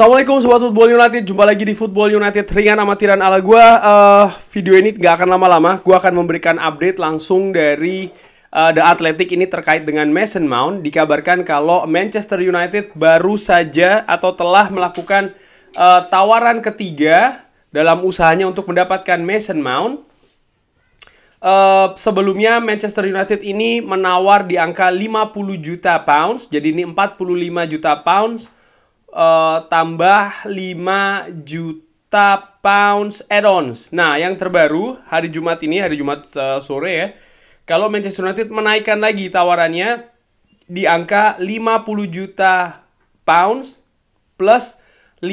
Assalamualaikum Sobat Football United Jumpa lagi di Football United Ringan Amatiran ala gue uh, Video ini gak akan lama-lama Gue akan memberikan update langsung dari uh, The Athletic ini terkait dengan Mason Mount Dikabarkan kalau Manchester United baru saja Atau telah melakukan uh, tawaran ketiga Dalam usahanya untuk mendapatkan Mason Mount Uh, sebelumnya Manchester United ini menawar di angka 50 juta pounds, jadi ini 45 juta pounds Eh, tambah 5 juta pounds add-ons. Nah, yang terbaru hari Jumat ini, hari Jumat uh, sore ya, kalau Manchester United menaikkan lagi tawarannya di angka 50 juta pounds plus 5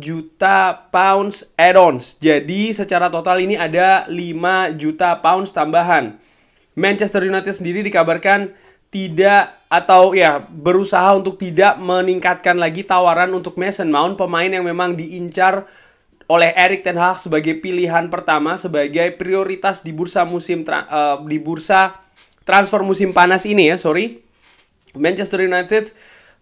juta pounds add-ons. Jadi secara total ini ada 5 juta pounds tambahan. Manchester United sendiri dikabarkan tidak atau ya berusaha untuk tidak meningkatkan lagi tawaran untuk Mason Mount pemain yang memang diincar oleh Erik ten Hag sebagai pilihan pertama sebagai prioritas di bursa musim uh, di bursa transfer musim panas ini ya sorry Manchester United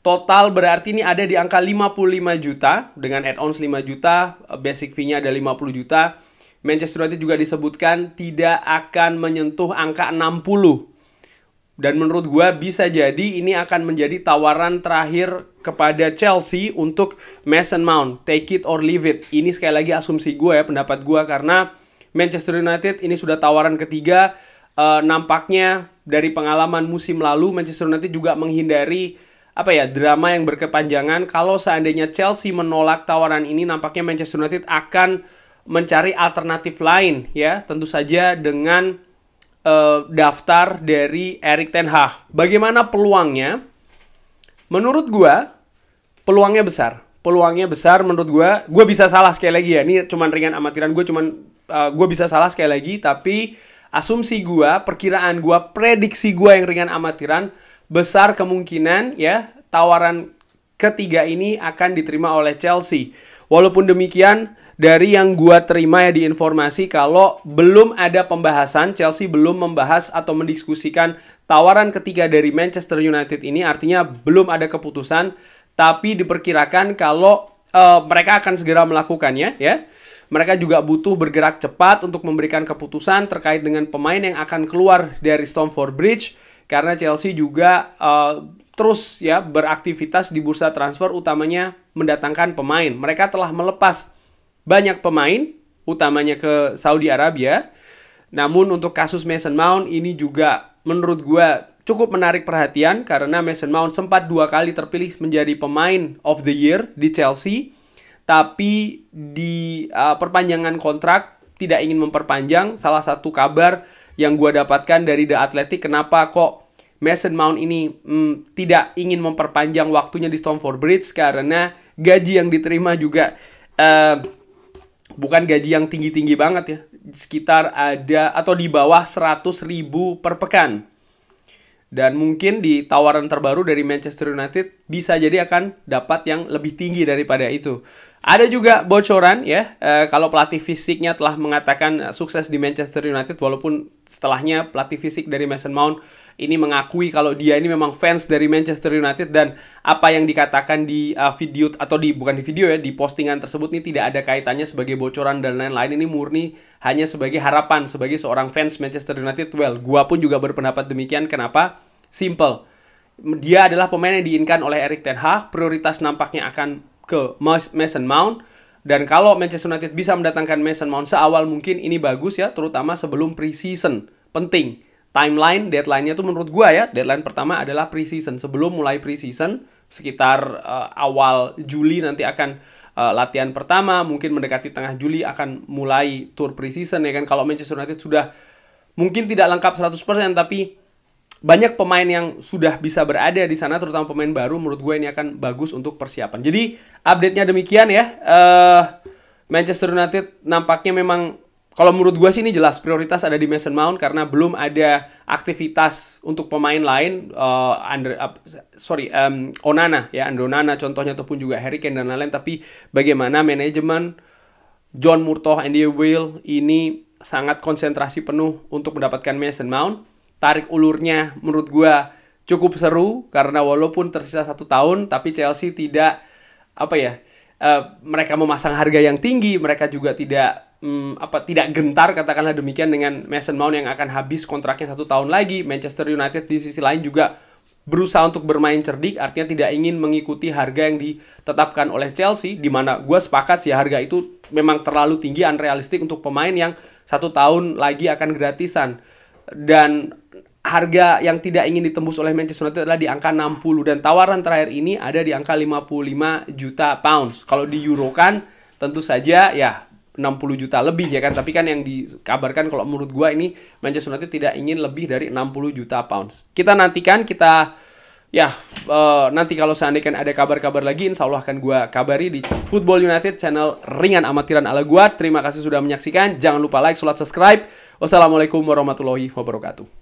total berarti ini ada di angka 55 juta dengan add-ons 5 juta basic fee-nya ada 50 juta Manchester United juga disebutkan tidak akan menyentuh angka 60 dan menurut gue bisa jadi ini akan menjadi tawaran terakhir kepada Chelsea untuk Mason Mount. Take it or leave it. Ini sekali lagi asumsi gue ya, pendapat gue. Karena Manchester United ini sudah tawaran ketiga. E, nampaknya dari pengalaman musim lalu Manchester United juga menghindari apa ya drama yang berkepanjangan kalau seandainya Chelsea menolak tawaran ini nampaknya Manchester United akan mencari alternatif lain ya tentu saja dengan Eh, daftar dari Erik Ten Hag. Bagaimana peluangnya? Menurut gua peluangnya besar. Peluangnya besar menurut gua. Gua bisa salah sekali lagi ya. Ini cuman ringan amatiran gua cuman uh, gua bisa salah sekali lagi tapi asumsi gua, perkiraan gua, prediksi gua yang ringan amatiran besar kemungkinan ya tawaran ketiga ini akan diterima oleh Chelsea. Walaupun demikian, dari yang gua terima ya di informasi kalau belum ada pembahasan Chelsea belum membahas atau mendiskusikan tawaran ketiga dari Manchester United ini artinya belum ada keputusan tapi diperkirakan kalau uh, mereka akan segera melakukannya ya. Mereka juga butuh bergerak cepat untuk memberikan keputusan terkait dengan pemain yang akan keluar dari Stamford Bridge karena Chelsea juga uh, terus ya beraktivitas di bursa transfer utamanya mendatangkan pemain. Mereka telah melepas banyak pemain, utamanya ke Saudi Arabia. Namun untuk kasus Mason Mount ini juga menurut gue cukup menarik perhatian karena Mason Mount sempat dua kali terpilih menjadi pemain of the year di Chelsea. Tapi di uh, perpanjangan kontrak tidak ingin memperpanjang. Salah satu kabar yang gue dapatkan dari The Athletic kenapa kok Mason Mount ini mm, tidak ingin memperpanjang waktunya di Stamford Bridge karena gaji yang diterima juga uh, bukan gaji yang tinggi-tinggi banget ya. Sekitar ada atau di bawah 100 ribu per pekan. Dan mungkin di tawaran terbaru dari Manchester United bisa jadi akan dapat yang lebih tinggi daripada itu. Ada juga bocoran ya, e, kalau pelatih fisiknya telah mengatakan sukses di Manchester United walaupun setelahnya pelatih fisik dari Mason Mount ini mengakui kalau dia ini memang fans dari Manchester United dan apa yang dikatakan di uh, video atau di bukan di video ya di postingan tersebut ini tidak ada kaitannya sebagai bocoran dan lain-lain ini murni hanya sebagai harapan sebagai seorang fans Manchester United. Well, gua pun juga berpendapat demikian. Kenapa? Simple. Dia adalah pemain yang diinginkan oleh Erik ten Hag. Prioritas nampaknya akan ke Mason Mount. Dan kalau Manchester United bisa mendatangkan Mason Mount seawal mungkin ini bagus ya, terutama sebelum pre-season. Penting timeline deadline-nya tuh menurut gua ya, deadline pertama adalah pre-season Sebelum mulai pre-season sekitar uh, awal Juli nanti akan uh, latihan pertama, mungkin mendekati tengah Juli akan mulai tour pre-season ya kan kalau Manchester United sudah mungkin tidak lengkap 100% tapi banyak pemain yang sudah bisa berada di sana terutama pemain baru menurut gue ini akan bagus untuk persiapan. Jadi update-nya demikian ya. Uh, Manchester United nampaknya memang kalau menurut gue sih ini jelas prioritas ada di Mason Mount karena belum ada aktivitas untuk pemain lain uh, eh, under uh, sorry um, Onana ya Andre Onana contohnya ataupun juga Harry Kane dan lain-lain tapi bagaimana manajemen John Murtoh the Will ini sangat konsentrasi penuh untuk mendapatkan Mason Mount tarik ulurnya menurut gue cukup seru karena walaupun tersisa satu tahun tapi Chelsea tidak apa ya uh, mereka memasang harga yang tinggi mereka juga tidak hmm, apa tidak gentar katakanlah demikian dengan Mason Mount yang akan habis kontraknya satu tahun lagi. Manchester United di sisi lain juga berusaha untuk bermain cerdik, artinya tidak ingin mengikuti harga yang ditetapkan oleh Chelsea, di mana gue sepakat sih harga itu memang terlalu tinggi, unrealistik untuk pemain yang satu tahun lagi akan gratisan. Dan harga yang tidak ingin ditembus oleh Manchester United adalah di angka 60 dan tawaran terakhir ini ada di angka 55 juta pounds. Kalau di euro kan tentu saja ya 60 juta lebih ya kan tapi kan yang dikabarkan kalau menurut gua ini Manchester United tidak ingin lebih dari 60 juta pounds kita nantikan kita ya uh, nanti kalau seandainya kan ada kabar-kabar lagi insya Allah akan gua kabari di Football United channel ringan amatiran ala gua terima kasih sudah menyaksikan jangan lupa like, sholat, subscribe wassalamualaikum warahmatullahi wabarakatuh